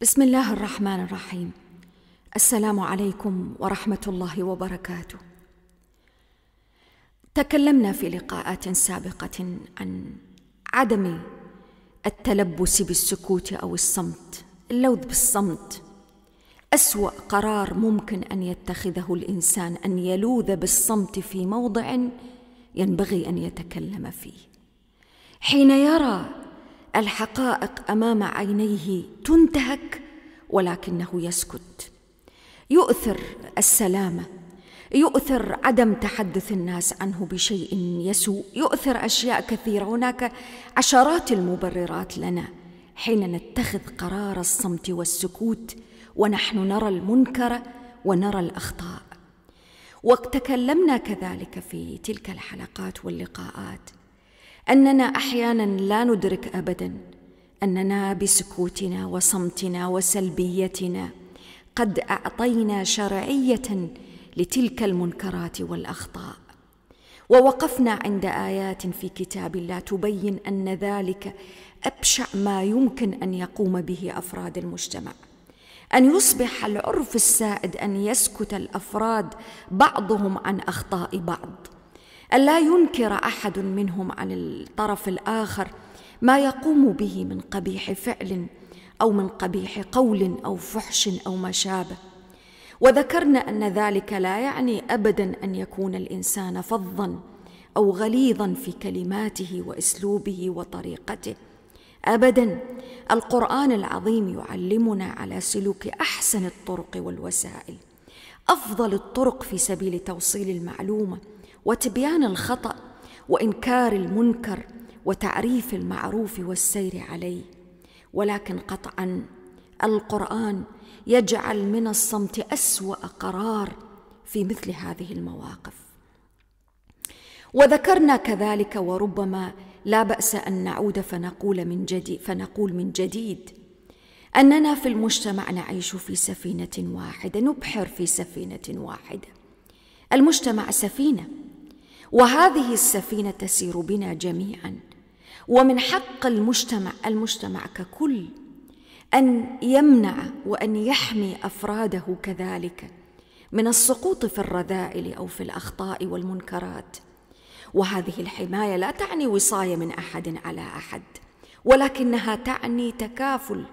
بسم الله الرحمن الرحيم السلام عليكم ورحمه الله وبركاته تكلمنا في لقاءات سابقه عن عدم التلبس بالسكوت او الصمت اللوذ بالصمت اسوا قرار ممكن ان يتخذه الانسان ان يلوذ بالصمت في موضع ينبغي ان يتكلم فيه حين يرى الحقائق امام عينيه تنتهك ولكنه يسكت يؤثر السلامه يؤثر عدم تحدث الناس عنه بشيء يسوء يؤثر اشياء كثيره هناك عشرات المبررات لنا حين نتخذ قرار الصمت والسكوت ونحن نرى المنكر ونرى الاخطاء وتكلمنا كذلك في تلك الحلقات واللقاءات اننا احيانا لا ندرك ابدا اننا بسكوتنا وصمتنا وسلبيتنا قد اعطينا شرعيه لتلك المنكرات والاخطاء ووقفنا عند ايات في كتاب الله تبين ان ذلك ابشع ما يمكن ان يقوم به افراد المجتمع ان يصبح العرف السائد ان يسكت الافراد بعضهم عن اخطاء بعض ألا ينكر أحد منهم عن الطرف الآخر ما يقوم به من قبيح فعل أو من قبيح قول أو فحش أو ما شابه وذكرنا أن ذلك لا يعني أبدا أن يكون الإنسان فظا أو غليظا في كلماته وأسلوبه وطريقته ابدا القران العظيم يعلمنا على سلوك احسن الطرق والوسائل افضل الطرق في سبيل توصيل المعلومه وتبيان الخطأ وإنكار المنكر وتعريف المعروف والسير عليه ولكن قطعا القرآن يجعل من الصمت أسوأ قرار في مثل هذه المواقف وذكرنا كذلك وربما لا بأس أن نعود فنقول من جديد فنقول من جديد أننا في المجتمع نعيش في سفينة واحدة نبحر في سفينة واحدة المجتمع سفينة وهذه السفينه تسير بنا جميعا ومن حق المجتمع المجتمع ككل ان يمنع وان يحمي افراده كذلك من السقوط في الرذائل او في الاخطاء والمنكرات وهذه الحمايه لا تعني وصايه من احد على احد ولكنها تعني تكافل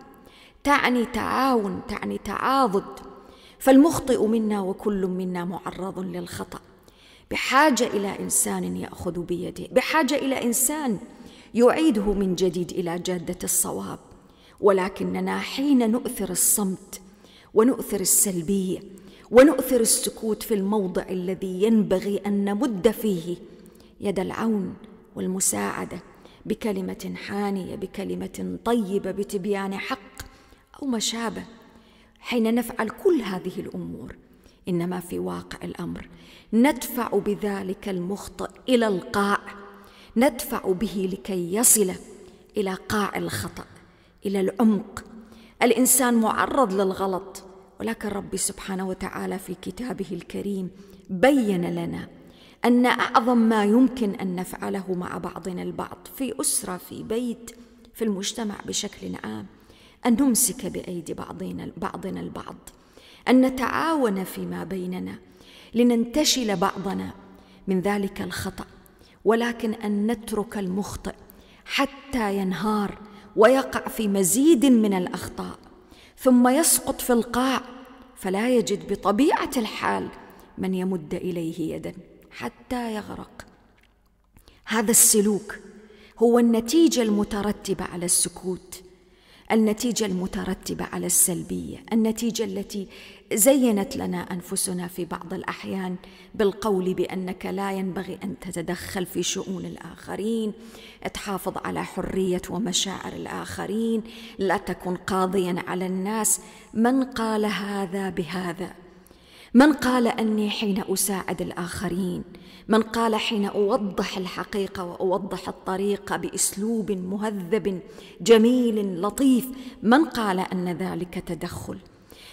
تعني تعاون تعني تعاضد فالمخطئ منا وكل منا معرض للخطأ بحاجه الى انسان ياخذ بيده بحاجه الى انسان يعيده من جديد الى جاده الصواب ولكننا حين نؤثر الصمت ونؤثر السلبيه ونؤثر السكوت في الموضع الذي ينبغي ان نمد فيه يد العون والمساعده بكلمه حانيه بكلمه طيبه بتبيان حق او ما شابه حين نفعل كل هذه الامور انما في واقع الامر ندفع بذلك المخطئ الى القاع ندفع به لكي يصل الى قاع الخطا الى العمق الانسان معرض للغلط ولكن ربي سبحانه وتعالى في كتابه الكريم بين لنا ان اعظم ما يمكن ان نفعله مع بعضنا البعض في اسره في بيت في المجتمع بشكل عام ان نمسك بايدي بعضنا بعضنا البعض ان نتعاون فيما بيننا لننتشل بعضنا من ذلك الخطا ولكن ان نترك المخطئ حتى ينهار ويقع في مزيد من الاخطاء ثم يسقط في القاع فلا يجد بطبيعه الحال من يمد اليه يدا حتى يغرق هذا السلوك هو النتيجه المترتبه على السكوت النتيجه المترتبه على السلبيه النتيجه التي زينت لنا انفسنا في بعض الاحيان بالقول بانك لا ينبغي ان تتدخل في شؤون الاخرين تحافظ على حريه ومشاعر الاخرين لا تكن قاضيا على الناس من قال هذا بهذا من قال اني حين اساعد الاخرين من قال حين اوضح الحقيقه واوضح الطريقه باسلوب مهذب جميل لطيف من قال ان ذلك تدخل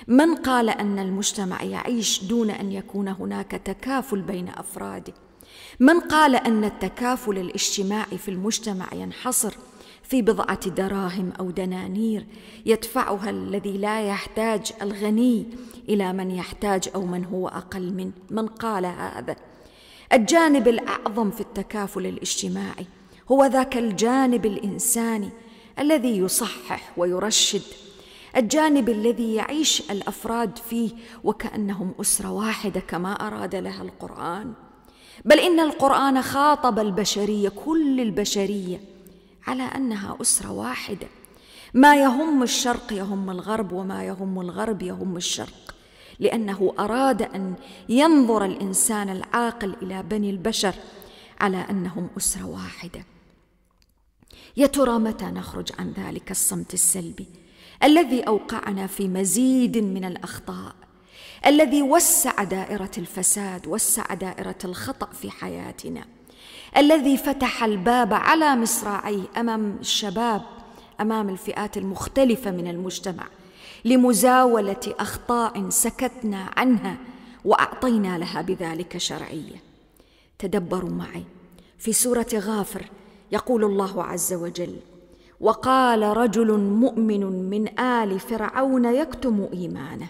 من قال ان المجتمع يعيش دون ان يكون هناك تكافل بين افراده من قال ان التكافل الاجتماعي في المجتمع ينحصر في بضعه دراهم او دنانير يدفعها الذي لا يحتاج الغني الى من يحتاج او من هو اقل منه من قال هذا الجانب الاعظم في التكافل الاجتماعي هو ذاك الجانب الانساني الذي يصحح ويرشد الجانب الذي يعيش الافراد فيه وكانهم اسره واحده كما اراد لها القران بل ان القران خاطب البشريه كل البشريه على انها اسره واحده ما يهم الشرق يهم الغرب وما يهم الغرب يهم الشرق لانه اراد ان ينظر الانسان العاقل الى بني البشر على انهم اسره واحده يا ترى متى نخرج عن ذلك الصمت السلبي الذي اوقعنا في مزيد من الاخطاء الذي وسع دائره الفساد وسع دائره الخطا في حياتنا الذي فتح الباب على مصراعيه امام الشباب امام الفئات المختلفه من المجتمع لمزاوله اخطاء سكتنا عنها واعطينا لها بذلك شرعيه تدبروا معي في سوره غافر يقول الله عز وجل وقال رجل مؤمن من ال فرعون يكتم ايمانه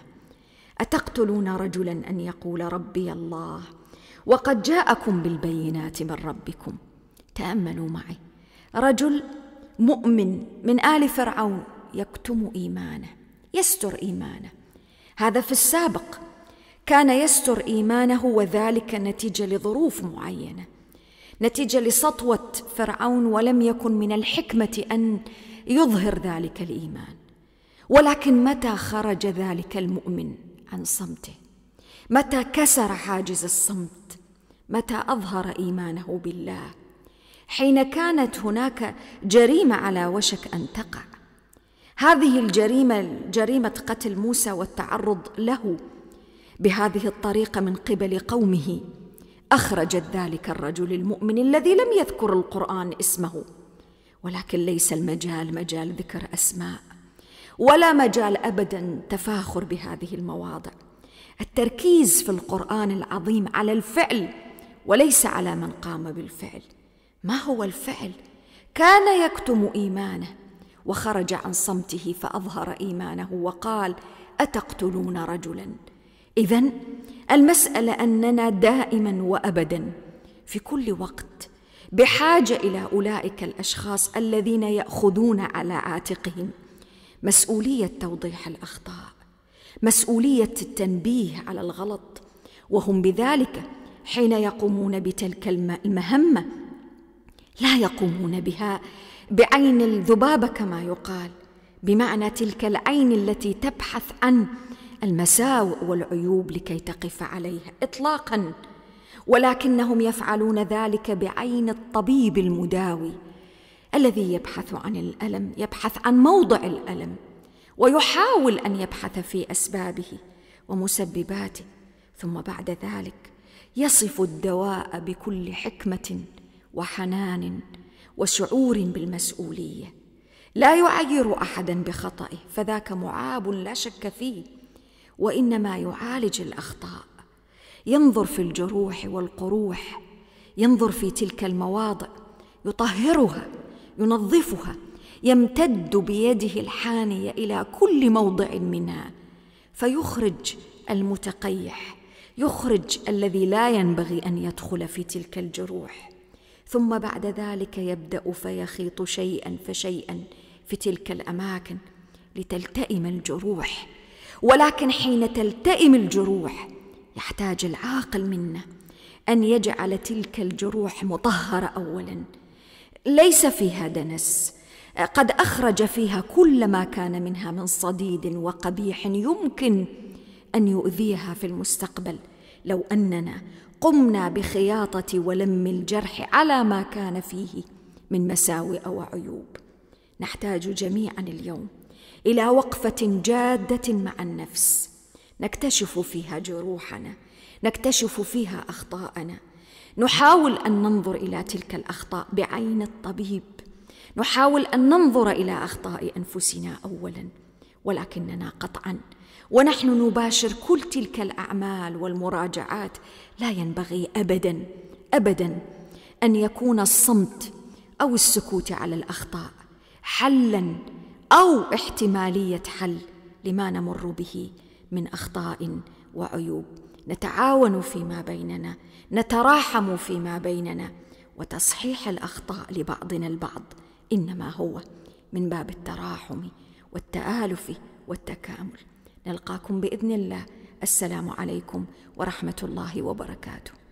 اتقتلون رجلا ان يقول ربي الله وقد جاءكم بالبينات من ربكم تاملوا معي رجل مؤمن من ال فرعون يكتم ايمانه يستر ايمانه هذا في السابق كان يستر ايمانه وذلك نتيجه لظروف معينه نتيجه لسطوه فرعون ولم يكن من الحكمه ان يظهر ذلك الايمان ولكن متى خرج ذلك المؤمن عن صمته متى كسر حاجز الصمت متى اظهر ايمانه بالله حين كانت هناك جريمه على وشك ان تقع هذه الجريمه جريمه قتل موسى والتعرض له بهذه الطريقه من قبل قومه اخرجت ذلك الرجل المؤمن الذي لم يذكر القران اسمه ولكن ليس المجال مجال ذكر اسماء ولا مجال ابدا تفاخر بهذه المواضع التركيز في القران العظيم على الفعل وليس على من قام بالفعل ما هو الفعل كان يكتم ايمانه وخرج عن صمته فاظهر ايمانه وقال اتقتلون رجلا اذا المساله اننا دائما وابدا في كل وقت بحاجه الى اولئك الاشخاص الذين ياخذون على عاتقهم مسؤوليه توضيح الاخطاء مسؤوليه التنبيه على الغلط وهم بذلك حين يقومون بتلك المهمه لا يقومون بها بعين الذبابه كما يقال بمعنى تلك العين التي تبحث عن المساوئ والعيوب لكي تقف عليها اطلاقا ولكنهم يفعلون ذلك بعين الطبيب المداوي الذي يبحث عن الالم يبحث عن موضع الالم ويحاول ان يبحث في اسبابه ومسبباته ثم بعد ذلك يصف الدواء بكل حكمه وحنان وشعور بالمسؤوليه لا يعير احدا بخطئه فذاك معاب لا شك فيه وانما يعالج الاخطاء ينظر في الجروح والقروح ينظر في تلك المواضع يطهرها ينظفها يمتد بيده الحانيه الى كل موضع منها فيخرج المتقيح يخرج الذي لا ينبغي ان يدخل في تلك الجروح ثم بعد ذلك يبدا فيخيط شيئا فشيئا في تلك الاماكن لتلتئم الجروح ولكن حين تلتئم الجروح يحتاج العاقل منا ان يجعل تلك الجروح مطهره اولا ليس فيها دنس قد اخرج فيها كل ما كان منها من صديد وقبيح يمكن ان يؤذيها في المستقبل لو اننا قمنا بخياطه ولم الجرح على ما كان فيه من مساوئ وعيوب نحتاج جميعا اليوم الى وقفه جاده مع النفس نكتشف فيها جروحنا نكتشف فيها اخطاءنا نحاول ان ننظر الى تلك الاخطاء بعين الطبيب نحاول ان ننظر الى اخطاء انفسنا اولا ولكننا قطعا ونحن نباشر كل تلك الاعمال والمراجعات لا ينبغي ابدا ابدا ان يكون الصمت او السكوت على الاخطاء حلا او احتماليه حل لما نمر به من اخطاء وعيوب نتعاون فيما بيننا نتراحم فيما بيننا وتصحيح الاخطاء لبعضنا البعض انما هو من باب التراحم والتالف والتكامل نلقاكم باذن الله السلام عليكم ورحمه الله وبركاته